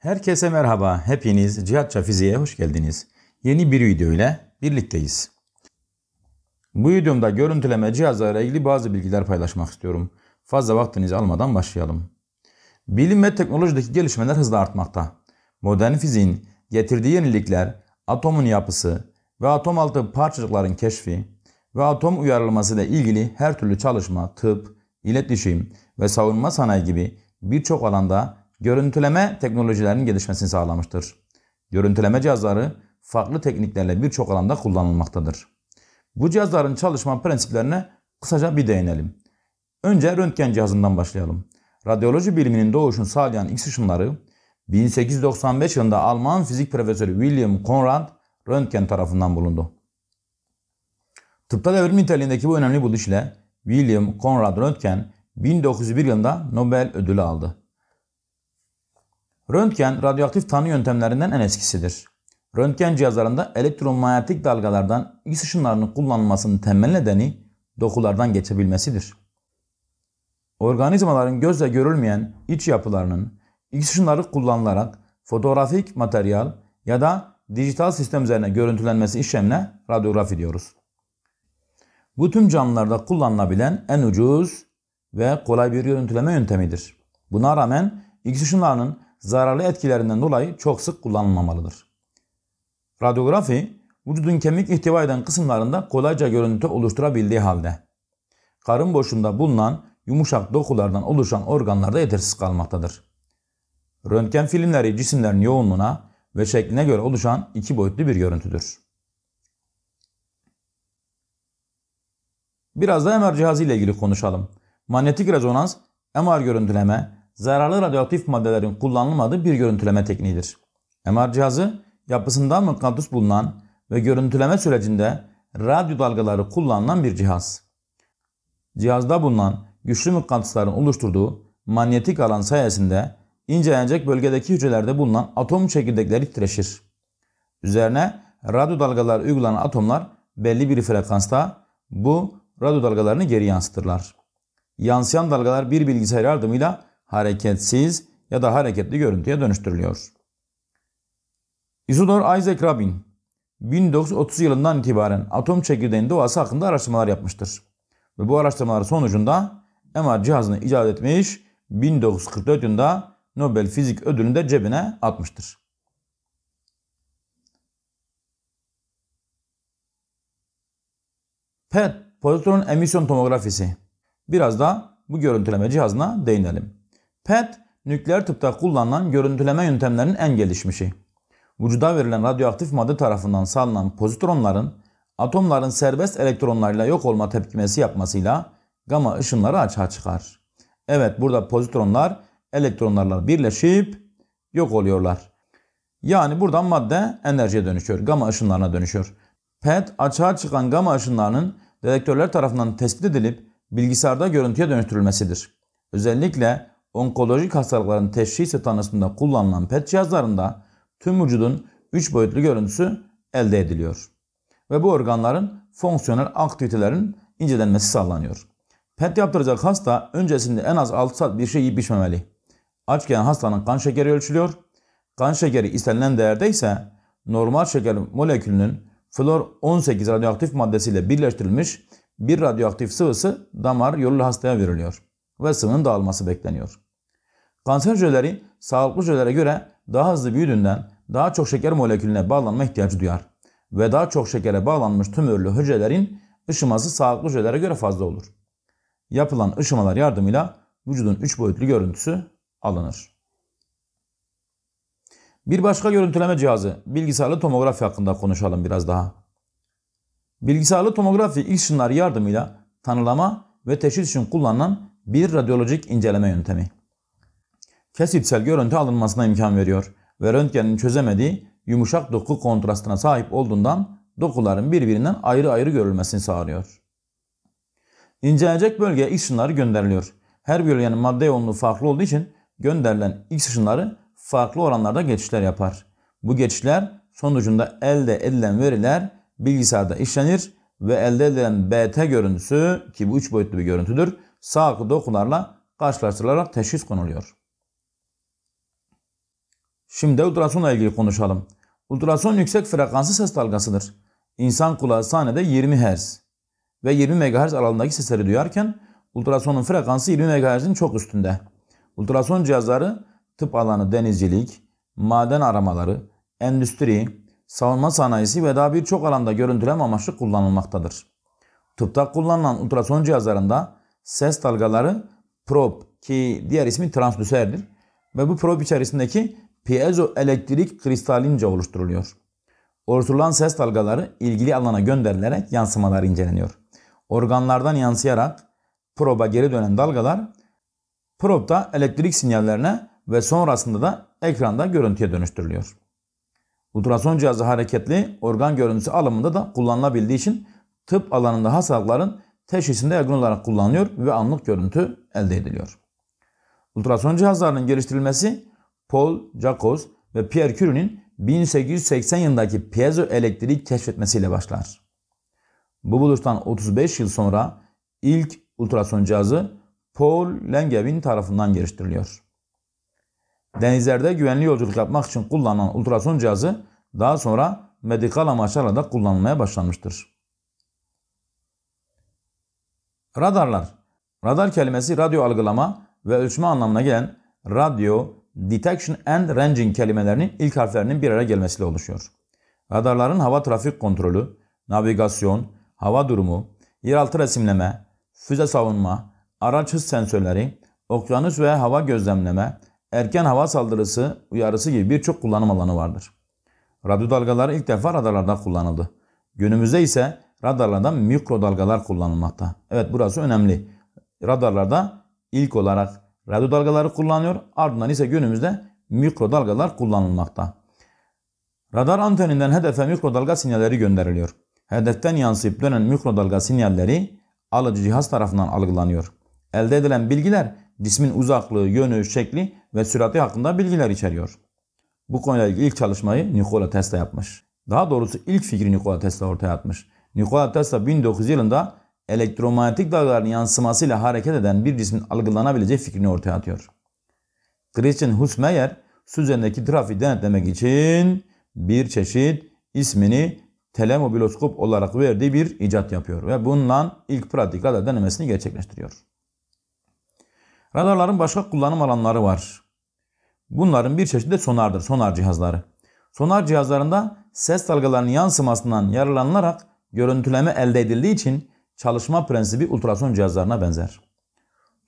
Herkese merhaba. Hepiniz Cihatça Fiziğe hoş geldiniz. Yeni bir video ile birlikteyiz. Bu videomda görüntüleme cihazlarıyla ilgili bazı bilgiler paylaşmak istiyorum. Fazla vaktinizi almadan başlayalım. Bilim ve teknolojideki gelişmeler hızla artmakta. Modern fiziğin getirdiği yenilikler, atomun yapısı ve atom altı parçacıkların keşfi ve atom uyarılması ile ilgili her türlü çalışma, tıp, iletişim ve savunma sanayi gibi birçok alanda görüntüleme teknolojilerinin gelişmesini sağlamıştır. Görüntüleme cihazları farklı tekniklerle birçok alanda kullanılmaktadır. Bu cihazların çalışma prensiplerine kısaca bir değinelim. Önce röntgen cihazından başlayalım. Radyoloji biliminin doğuşunu sağlayan X ışınları 1895 yılında Alman fizik profesörü William Conrad Röntgen tarafından bulundu. Tıpta devrim niteliğindeki bu önemli buluş ile William Conrad Röntgen 1901 yılında Nobel ödülü aldı. Röntgen radyoaktif tanı yöntemlerinden en eskisidir. Röntgen cihazlarında elektromanyetik dalgalardan X ışınlarının kullanılmasının temel nedeni dokulardan geçebilmesidir. Organizmaların gözle görülmeyen iç yapılarının X ışınları kullanılarak fotoğrafik materyal ya da dijital sistem üzerine görüntülenmesi işlemine radyografi diyoruz. Bu tüm canlılarda kullanılabilen en ucuz ve kolay bir görüntüleme yöntemidir. Buna rağmen X ışınlarının zararlı etkilerinden dolayı çok sık kullanılmamalıdır. Radyografi, vücudun kemik ihtiva eden kısımlarında kolayca görüntü oluşturabildiği halde, karın boşluğunda bulunan yumuşak dokulardan oluşan organlarda yetersiz kalmaktadır. Röntgen filmleri cisimlerin yoğunluğuna ve şekline göre oluşan iki boyutlu bir görüntüdür. Biraz da MR cihazı ile ilgili konuşalım. Manyetik rezonans, MR görüntüleme, zararlı radyoaktif maddelerin kullanılmadığı bir görüntüleme tekniğidir. MR cihazı yapısında mıknatıs bulunan ve görüntüleme sürecinde radyo dalgaları kullanılan bir cihaz. Cihazda bulunan güçlü mıknatısların oluşturduğu manyetik alan sayesinde incelenecek bölgedeki hücrelerde bulunan atom çekirdekleri titreşir. Üzerine radyo dalgaları uygulanan atomlar belli bir frekansta bu radyo dalgalarını geri yansıtırlar. Yansıyan dalgalar bir bilgisayar yardımıyla hareketsiz ya da hareketli görüntüye dönüştürülüyor. Isidor Isaac Rabin 1930 yılından itibaren atom çekirdeğinin doğası hakkında araştırmalar yapmıştır. Ve bu araştırmalar sonucunda MR cihazını icat etmiş 1944 yılında Nobel Fizik ödülünü de cebine atmıştır. PET pozitron emisyon tomografisi. Biraz da bu görüntüleme cihazına değinelim. PET, nükleer tıpta kullanılan görüntüleme yöntemlerinin en gelişmişi. Vücuda verilen radyoaktif madde tarafından salınan pozitronların atomların serbest elektronlarıyla yok olma tepkimesi yapmasıyla gama ışınları açığa çıkar. Evet burada pozitronlar elektronlarla birleşip yok oluyorlar. Yani buradan madde enerjiye dönüşüyor, gama ışınlarına dönüşüyor. PET açığa çıkan gama ışınlarının detektörler tarafından tespit edilip bilgisayarda görüntüye dönüştürülmesidir. Özellikle onkolojik hastalıkların teşhisi ve tanısında kullanılan PET cihazlarında tüm vücudun 3 boyutlu görüntüsü elde ediliyor. Ve bu organların fonksiyonel aktivitelerin incelenmesi sağlanıyor. PET yaptıracak hasta öncesinde en az 6 saat bir şey yiyip içmemeli. Açken hastanın kan şekeri ölçülüyor. Kan şekeri istenilen değerde ise normal şeker molekülünün flor 18 radyoaktif maddesiyle birleştirilmiş bir radyoaktif sıvısı damar yoluyla hastaya veriliyor ve sıvının dağılması bekleniyor. Kanser hücreleri sağlıklı hücrelere göre daha hızlı büyüdüğünden daha çok şeker molekülüne bağlanma ihtiyacı duyar ve daha çok şekere bağlanmış tümörlü hücrelerin ışıması sağlıklı hücrelere göre fazla olur. Yapılan ışımalar yardımıyla vücudun 3 boyutlu görüntüsü alınır. Bir başka görüntüleme cihazı bilgisayarlı tomografi hakkında konuşalım biraz daha. Bilgisayarlı tomografi ışınlar yardımıyla tanılama ve teşhis için kullanılan bir radyolojik inceleme yöntemi. Kesitsel görüntü alınmasına imkan veriyor ve röntgenin çözemediği yumuşak doku kontrastına sahip olduğundan dokuların birbirinden ayrı ayrı görülmesini sağlıyor. İncelenecek bölgeye X ışınları gönderiliyor. Her bölgenin madde yoğunluğu farklı olduğu için gönderilen X ışınları farklı oranlarda geçişler yapar. Bu geçişler sonucunda elde edilen veriler bilgisayarda işlenir ve elde edilen BT görüntüsü ki bu 3 boyutlu bir görüntüdür sağ dokularla karşılaştırılarak teşhis konuluyor. Şimdi ultrasonla ilgili konuşalım. Ultrason yüksek frekanslı ses dalgasıdır. İnsan kulağı saniyede 20 Hz ve 20 MHz aralığındaki sesleri duyarken ultrasonun frekansı 20 MHz'in çok üstünde. Ultrason cihazları tıp alanı denizcilik, maden aramaları, endüstri, savunma sanayisi ve daha birçok alanda görüntüleme amaçlı kullanılmaktadır. Tıpta kullanılan ultrason cihazlarında ses dalgaları prob ki diğer ismi transdüserdir ve bu prob içerisindeki piezo elektrik kristalince oluşturuluyor. Oluşturulan ses dalgaları ilgili alana gönderilerek yansımalar inceleniyor. Organlardan yansıyarak proba geri dönen dalgalar probda elektrik sinyallerine ve sonrasında da ekranda görüntüye dönüştürülüyor. Ultrason cihazı hareketli organ görüntüsü alımında da kullanılabildiği için tıp alanında hastalıkların teşhisinde yaygın olarak kullanılıyor ve anlık görüntü elde ediliyor. Ultrason cihazlarının geliştirilmesi Paul Jacobs ve Pierre Curie'nin 1880 yılındaki piezo elektriği keşfetmesiyle başlar. Bu buluştan 35 yıl sonra ilk ultrason cihazı Paul Langevin tarafından geliştiriliyor. Denizlerde güvenli yolculuk yapmak için kullanılan ultrason cihazı daha sonra medikal amaçlarla da kullanılmaya başlanmıştır. Radarlar. Radar kelimesi radyo algılama ve ölçme anlamına gelen radyo, detection and ranging kelimelerinin ilk harflerinin bir araya gelmesiyle oluşuyor. Radarların hava trafik kontrolü, navigasyon, hava durumu, yeraltı resimleme, füze savunma, araç hız sensörleri, okyanus ve hava gözlemleme, erken hava saldırısı uyarısı gibi birçok kullanım alanı vardır. Radyo dalgaları ilk defa radarlarda kullanıldı. Günümüzde ise radarlarda mikrodalgalar kullanılmakta. Evet burası önemli. Radarlarda ilk olarak radyo dalgaları kullanıyor. Ardından ise günümüzde mikrodalgalar kullanılmakta. Radar anteninden hedefe mikrodalga sinyalleri gönderiliyor. Hedeften yansıyıp dönen mikrodalga sinyalleri alıcı cihaz tarafından algılanıyor. Elde edilen bilgiler cismin uzaklığı, yönü, şekli ve sürati hakkında bilgiler içeriyor. Bu konuyla ilgili ilk çalışmayı Nikola Tesla yapmış. Daha doğrusu ilk fikri Nikola Tesla ortaya atmış. Nikola Tesla 1900 yılında elektromanyetik dalgaların yansımasıyla hareket eden bir cismin algılanabileceği fikrini ortaya atıyor. Christian Husmeyer su üzerindeki trafiği denetlemek için bir çeşit ismini telemobiloskop olarak verdiği bir icat yapıyor ve bununla ilk pratik radar denemesini gerçekleştiriyor. Radarların başka kullanım alanları var. Bunların bir çeşidi de sonardır, sonar cihazları. Sonar cihazlarında ses dalgalarının yansımasından yararlanılarak görüntüleme elde edildiği için çalışma prensibi ultrason cihazlarına benzer.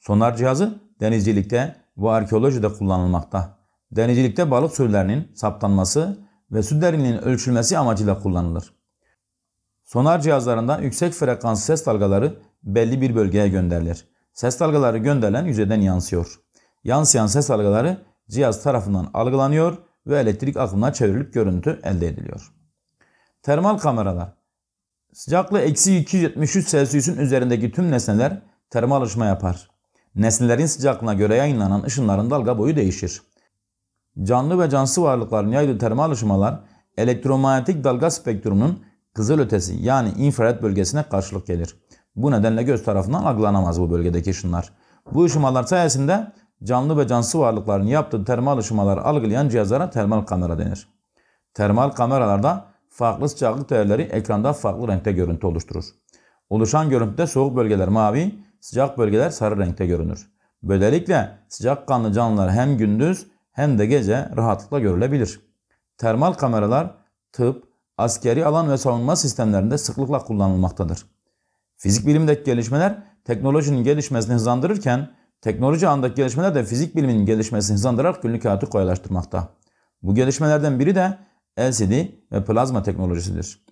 Sonar cihazı denizcilikte ve arkeolojide kullanılmakta. Denizcilikte balık sürülerinin saptanması ve su derinliğinin ölçülmesi amacıyla kullanılır. Sonar cihazlarında yüksek frekans ses dalgaları belli bir bölgeye gönderilir. Ses dalgaları gönderilen yüzeyden yansıyor. Yansıyan ses dalgaları cihaz tarafından algılanıyor ve elektrik akımına çevrilip görüntü elde ediliyor. Termal kameralar Sıcaklığı eksi 273 Celsius'un üzerindeki tüm nesneler termal alışma yapar. Nesnelerin sıcaklığına göre yayınlanan ışınların dalga boyu değişir. Canlı ve cansız varlıkların yaydığı termal ışımalar elektromanyetik dalga spektrumunun kızılötesi yani infrared bölgesine karşılık gelir. Bu nedenle göz tarafından algılanamaz bu bölgedeki ışınlar. Bu ışımalar sayesinde canlı ve cansız varlıkların yaptığı termal ışımaları algılayan cihazlara termal kamera denir. Termal kameralarda Farklı sıcaklık değerleri ekranda farklı renkte görüntü oluşturur. Oluşan görüntüde soğuk bölgeler mavi, sıcak bölgeler sarı renkte görünür. Böylelikle sıcak kanlı canlılar hem gündüz hem de gece rahatlıkla görülebilir. Termal kameralar tıp, askeri alan ve savunma sistemlerinde sıklıkla kullanılmaktadır. Fizik bilimdeki gelişmeler teknolojinin gelişmesini hızlandırırken teknoloji andaki gelişmeler de fizik biliminin gelişmesini hızlandırarak günlük hayatı kolaylaştırmakta. Bu gelişmelerden biri de LCD ve plazma teknolojisidir.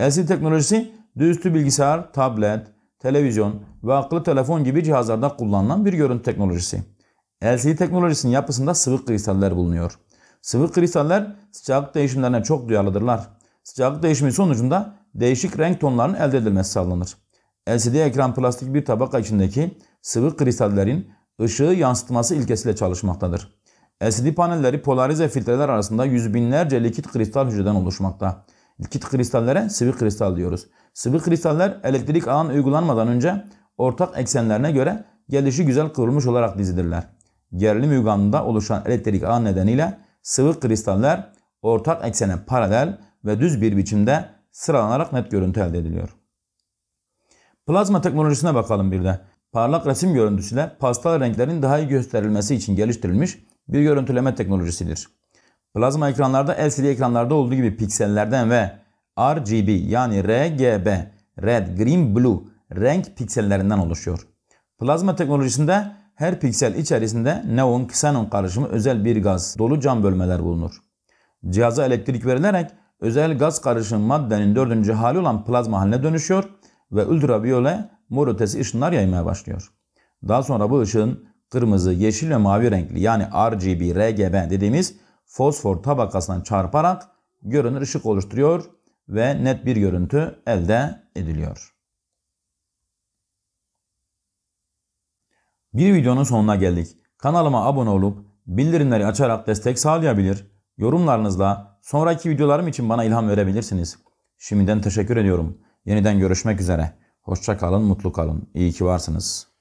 LCD teknolojisi düzüstü bilgisayar, tablet, televizyon ve akıllı telefon gibi cihazlarda kullanılan bir görüntü teknolojisi. LCD teknolojisinin yapısında sıvı kristaller bulunuyor. Sıvı kristaller sıcaklık değişimlerine çok duyarlıdırlar. Sıcaklık değişimi sonucunda değişik renk tonlarının elde edilmesi sağlanır. LCD ekran plastik bir tabaka içindeki sıvı kristallerin ışığı yansıtması ilkesiyle çalışmaktadır. LCD panelleri polarize filtreler arasında yüz binlerce likit kristal hücreden oluşmakta. Likit kristallere sıvı kristal diyoruz. Sıvı kristaller elektrik ağın uygulanmadan önce ortak eksenlerine göre gelişi güzel kıvrılmış olarak dizilirler. Gerilim uyganında oluşan elektrik ağı nedeniyle sıvı kristaller ortak eksene paralel ve düz bir biçimde sıralanarak net görüntü elde ediliyor. Plazma teknolojisine bakalım bir de. Parlak resim görüntüsüyle pastel renklerin daha iyi gösterilmesi için geliştirilmiş bir görüntüleme teknolojisidir. Plazma ekranlarda LCD ekranlarda olduğu gibi piksellerden ve RGB yani RGB, Red, Green, Blue renk piksellerinden oluşuyor. Plazma teknolojisinde her piksel içerisinde neon, ksenon karışımı özel bir gaz dolu cam bölmeler bulunur. Cihaza elektrik verilerek özel gaz karışımı maddenin dördüncü hali olan plazma haline dönüşüyor ve ultraviyole mor ötesi ışınlar yaymaya başlıyor. Daha sonra bu ışığın kırmızı, yeşil ve mavi renkli yani RGB, RGB dediğimiz fosfor tabakasından çarparak görünür ışık oluşturuyor ve net bir görüntü elde ediliyor. Bir videonun sonuna geldik. Kanalıma abone olup bildirimleri açarak destek sağlayabilir, yorumlarınızla sonraki videolarım için bana ilham verebilirsiniz. Şimdiden teşekkür ediyorum. Yeniden görüşmek üzere. Hoşça kalın, mutlu kalın. İyi ki varsınız.